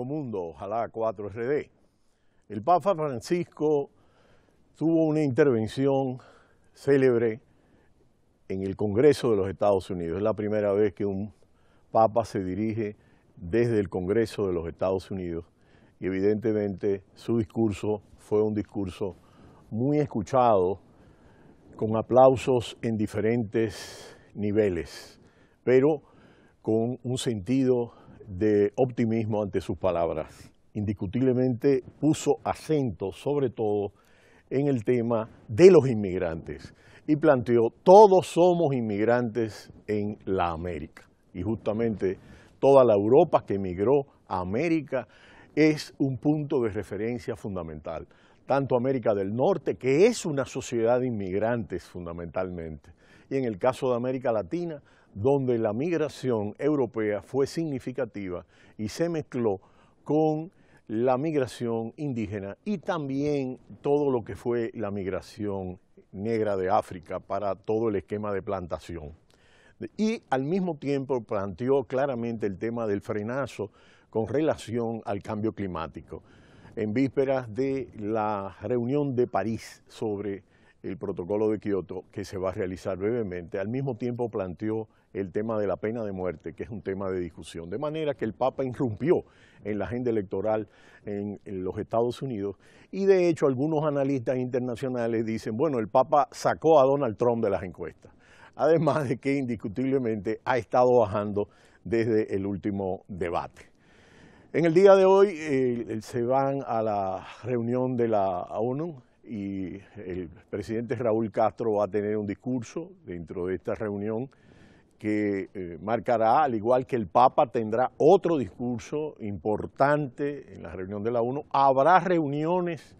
Mundo, ojalá 4RD. El Papa Francisco tuvo una intervención célebre en el Congreso de los Estados Unidos. Es la primera vez que un Papa se dirige desde el Congreso de los Estados Unidos y evidentemente su discurso fue un discurso muy escuchado, con aplausos en diferentes niveles, pero con un sentido de optimismo ante sus palabras. Indiscutiblemente puso acento sobre todo en el tema de los inmigrantes y planteó, todos somos inmigrantes en la América. Y justamente toda la Europa que emigró a América es un punto de referencia fundamental. Tanto América del Norte, que es una sociedad de inmigrantes fundamentalmente, y en el caso de América Latina, donde la migración europea fue significativa y se mezcló con la migración indígena y también todo lo que fue la migración negra de África para todo el esquema de plantación. Y al mismo tiempo planteó claramente el tema del frenazo con relación al cambio climático, en vísperas de la reunión de París sobre el protocolo de Kioto, que se va a realizar brevemente. Al mismo tiempo planteó el tema de la pena de muerte, que es un tema de discusión. De manera que el Papa irrumpió en la agenda electoral en, los Estados Unidos y de hecho algunos analistas internacionales dicen, bueno, el Papa sacó a Donald Trump de las encuestas. Además de que indiscutiblemente ha estado bajando desde el último debate. En el día de hoy eh, se van a la reunión de la ONU, y el presidente Raúl Castro va a tener un discurso dentro de esta reunión que eh, marcará, al igual que el Papa tendrá otro discurso importante en la reunión de la ONU, habrá reuniones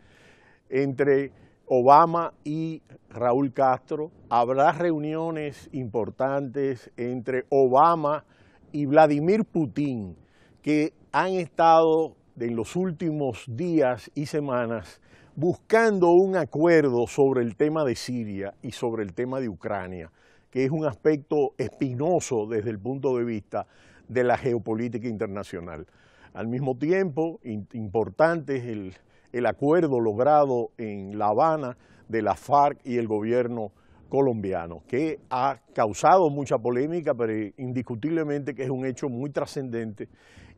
entre Obama y Raúl Castro, habrá reuniones importantes entre Obama y Vladimir Putin, que han estado en los últimos días y semanas buscando un acuerdo sobre el tema de Siria y sobre el tema de Ucrania, que es un aspecto espinoso desde el punto de vista de la geopolítica internacional. Al mismo tiempo, importante es el, el acuerdo logrado en La Habana de la FARC y el gobierno colombiano, que ha causado mucha polémica, pero indiscutiblemente que es un hecho muy trascendente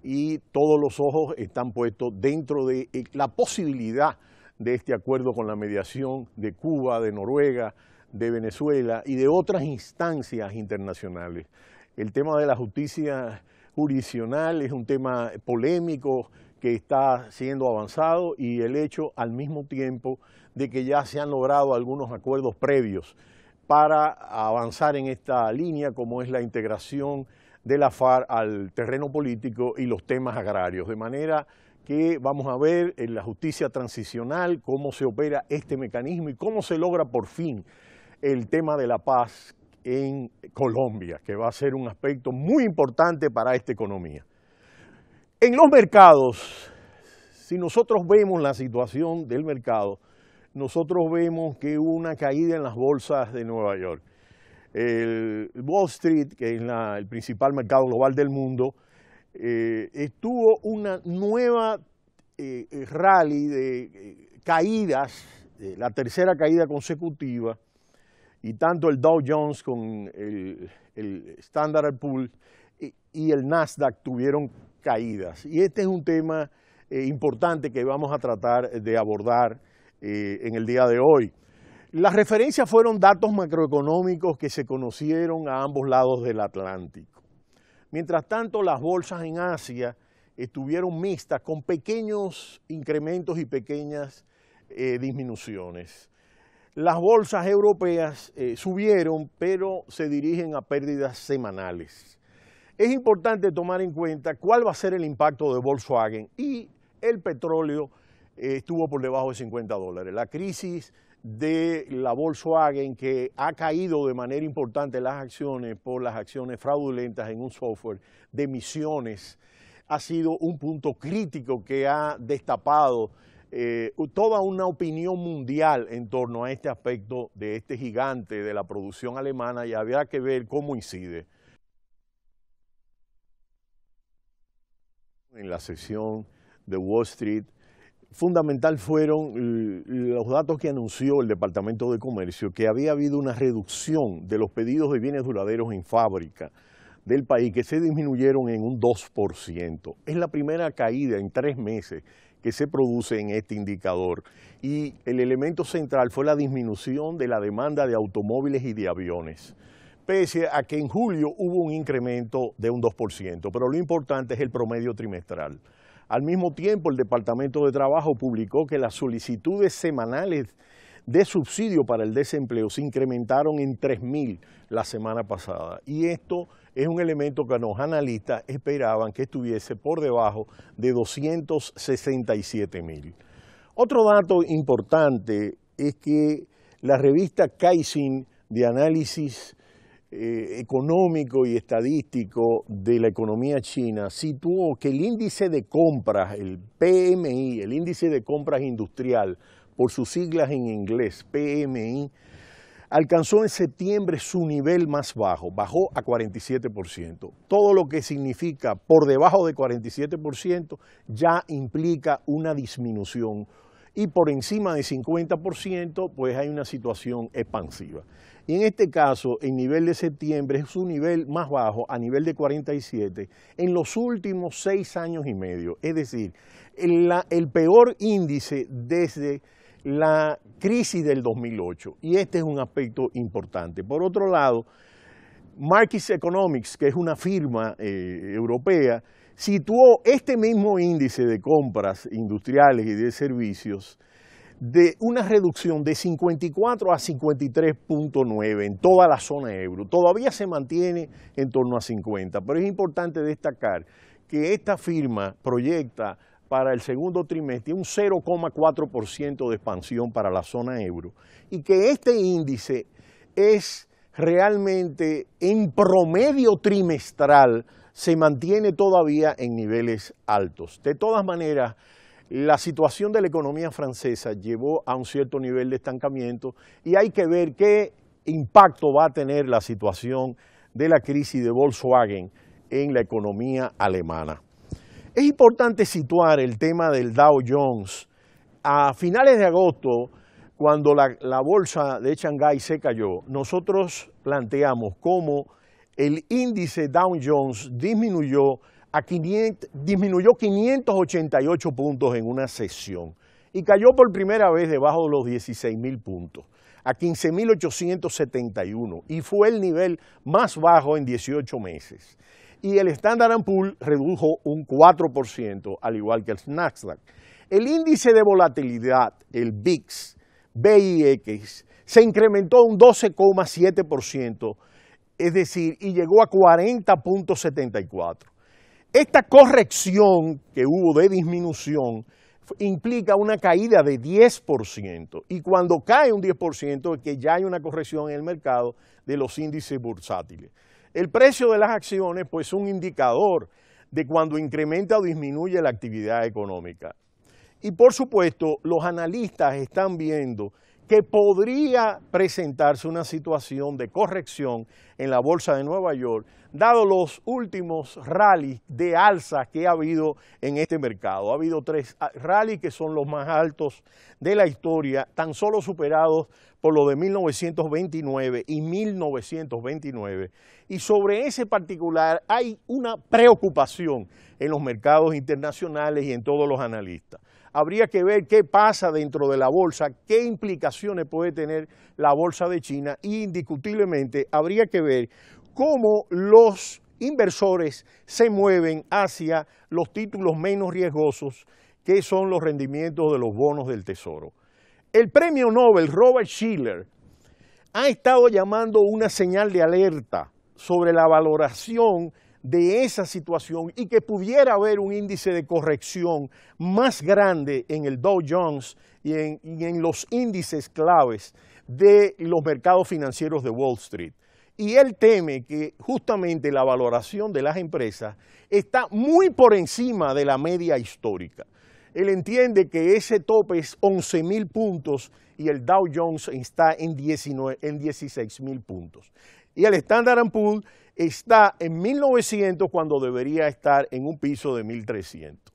y todos los ojos están puestos dentro de eh, la posibilidad de este acuerdo con la mediación de Cuba, de Noruega, de Venezuela y de otras instancias internacionales. El tema de la justicia jurisdiccional es un tema polémico que está siendo avanzado y el hecho al mismo tiempo de que ya se han logrado algunos acuerdos previos para avanzar en esta línea como es la integración de la FARC al terreno político y los temas agrarios. De manera que vamos a ver en la justicia transicional cómo se opera este mecanismo y cómo se logra por fin el tema de la paz en Colombia, que va a ser un aspecto muy importante para esta economía. En los mercados, si nosotros vemos la situación del mercado, nosotros vemos que hubo una caída en las bolsas de Nueva York. El Wall Street, que es el principal mercado global del mundo, eh, estuvo una nueva eh, eh, rally de caídas, la tercera caída consecutiva, y tanto el Dow Jones con el, Standard Poor's y el Nasdaq tuvieron caídas. Y este es un tema importante que vamos a tratar de abordar en el día de hoy. Las referencias fueron datos macroeconómicos que se conocieron a ambos lados del Atlántico. Mientras tanto, las bolsas en Asia estuvieron mixtas con pequeños incrementos y pequeñas eh, disminuciones. Las bolsas europeas eh, subieron, pero se dirigen a pérdidas semanales. Es importante tomar en cuenta cuál va a ser el impacto de Volkswagen y el petróleo eh, estuvo por debajo de 50 dólares. La crisis de la Volkswagen que ha caído de manera importante las acciones por las acciones fraudulentas en un software de emisiones ha sido un punto crítico que ha destapado eh, toda una opinión mundial en torno a este aspecto de este gigante de la producción alemana y habrá que ver cómo incide. En la sección de Wall Street fundamental fueron los datos que anunció el Departamento de Comercio, que había habido una reducción de los pedidos de bienes duraderos en fábrica del país, que se disminuyeron en un 2%. Es la primera caída en tres meses que se produce en este indicador. Y el elemento central fue la disminución de la demanda de automóviles y de aviones, pese a que en julio hubo un incremento de un 2%, pero lo importante es el promedio trimestral. Al mismo tiempo, el Departamento de Trabajo publicó que las solicitudes semanales de subsidio para el desempleo se incrementaron en 3.000 la semana pasada. Y esto es un elemento que los analistas esperaban que estuviese por debajo de 267.000. Otro dato importante es que la revista Kaizen de análisis eh, económico y estadístico de la economía china situó que el índice de compras, el PMI, el índice de compras industrial, por sus siglas en inglés, PMI, alcanzó en septiembre su nivel más bajo, bajó a 47%. Todo lo que significa por debajo de 47% ya implica una disminución y por encima de 50% pues hay una situación expansiva. Y en este caso, el nivel de septiembre es su nivel más bajo, a nivel de 47, en los últimos seis años y medio. Es decir, el, peor índice desde la crisis del 2008. Y este es un aspecto importante. Por otro lado, Markets Economics, que es una firma eh, europea, situó este mismo índice de compras industriales y de servicios de una reducción de 54 a 53.9 en toda la zona euro. Todavía se mantiene en torno a 50, pero es importante destacar que esta firma proyecta para el segundo trimestre un 0,4% de expansión para la zona euro y que este índice es realmente en promedio trimestral se mantiene todavía en niveles altos. De todas maneras, la situación de la economía francesa llevó a un cierto nivel de estancamiento y hay que ver qué impacto va a tener la situación de la crisis de Volkswagen en la economía alemana. Es importante situar el tema del Dow Jones. A finales de agosto, cuando la, bolsa de Shanghái se cayó, nosotros planteamos cómo el índice Dow Jones disminuyó disminuyó 588 puntos en una sesión y cayó por primera vez debajo de los 16 mil puntos, a 15.871, y fue el nivel más bajo en 18 meses. Y el Standard Poor's redujo un 4%, al igual que el Nasdaq. El índice de volatilidad, el VIX, BIX, se incrementó un 12,7%, es decir, y llegó a 40.74. Esta corrección que hubo de disminución implica una caída de 10%. Y cuando cae un 10% es que ya hay una corrección en el mercado de los índices bursátiles. El precio de las acciones pues es un indicador de cuando incrementa o disminuye la actividad económica. Y por supuesto, los analistas están viendo que podría presentarse una situación de corrección en la Bolsa de Nueva York, dado los últimos rallies de alza que ha habido en este mercado. Ha habido tres ah, rallies que son los más altos de la historia, tan solo superados por los de 1929 y 1929. Y sobre ese particular hay una preocupación en los mercados internacionales y en todos los analistas habría que ver qué pasa dentro de la bolsa, qué implicaciones puede tener la bolsa de China e indiscutiblemente habría que ver cómo los inversores se mueven hacia los títulos menos riesgosos que son los rendimientos de los bonos del tesoro. El premio Nobel Robert Schiller ha estado llamando una señal de alerta sobre la valoración de esa situación y que pudiera haber un índice de corrección más grande en el Dow Jones y en, los índices claves de los mercados financieros de Wall Street. Y él teme que justamente la valoración de las empresas está muy por encima de la media histórica. Él entiende que ese tope es 11 mil puntos y el Dow Jones está en, en 16 mil puntos. Y el Standard Poor's está en 1900 cuando debería estar en un piso de 1300.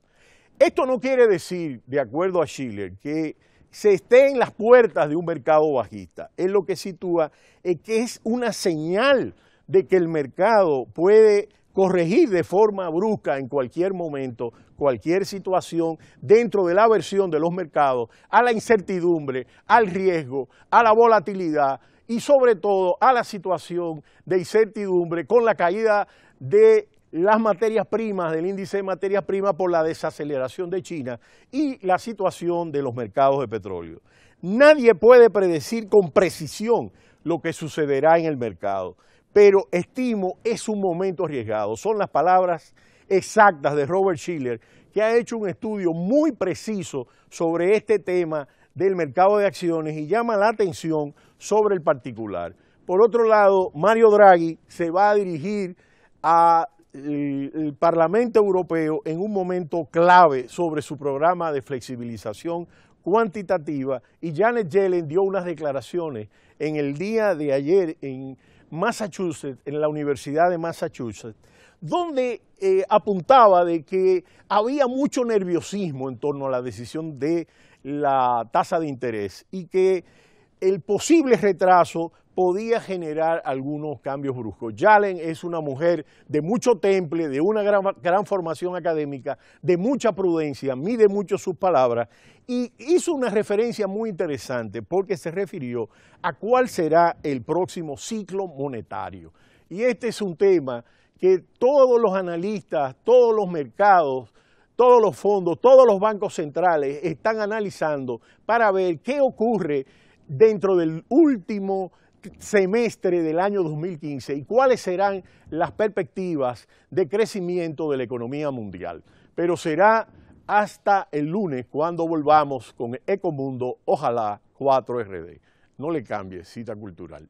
Esto no quiere decir, de acuerdo a Schiller, que se esté en las puertas de un mercado bajista. Es lo que sitúa, es que es una señal de que el mercado puede corregir de forma brusca en cualquier momento cualquier situación dentro de la versión de los mercados a la incertidumbre, al riesgo, a la volatilidad y sobre todo a la situación de incertidumbre con la caída de las materias primas, del índice de materias primas por la desaceleración de China y la situación de los mercados de petróleo. Nadie puede predecir con precisión lo que sucederá en el mercado, pero estimo es un momento arriesgado. Son las palabras exactas de Robert Schiller, que ha hecho un estudio muy preciso sobre este tema del mercado de acciones y llama la atención sobre el particular. Por otro lado, Mario Draghi se va a dirigir al eh, el Parlamento Europeo en un momento clave sobre su programa de flexibilización cuantitativa y Janet Yellen dio unas declaraciones en el día de ayer en Massachusetts, en la Universidad de Massachusetts, donde eh, apuntaba de que había mucho nerviosismo en torno a la decisión de la tasa de interés y que el posible retraso podía generar algunos cambios bruscos. Yalen es una mujer de mucho temple, de una gran, formación académica, de mucha prudencia, mide mucho sus palabras y hizo una referencia muy interesante porque se refirió a cuál será el próximo ciclo monetario. Y este es un tema que todos los analistas, todos los mercados, todos los fondos, todos los bancos centrales están analizando para ver qué ocurre dentro del último semestre del año 2015 y cuáles serán las perspectivas de crecimiento de la economía mundial. Pero será hasta el lunes cuando volvamos con Ecomundo, ojalá 4RD. No le cambie, cita cultural.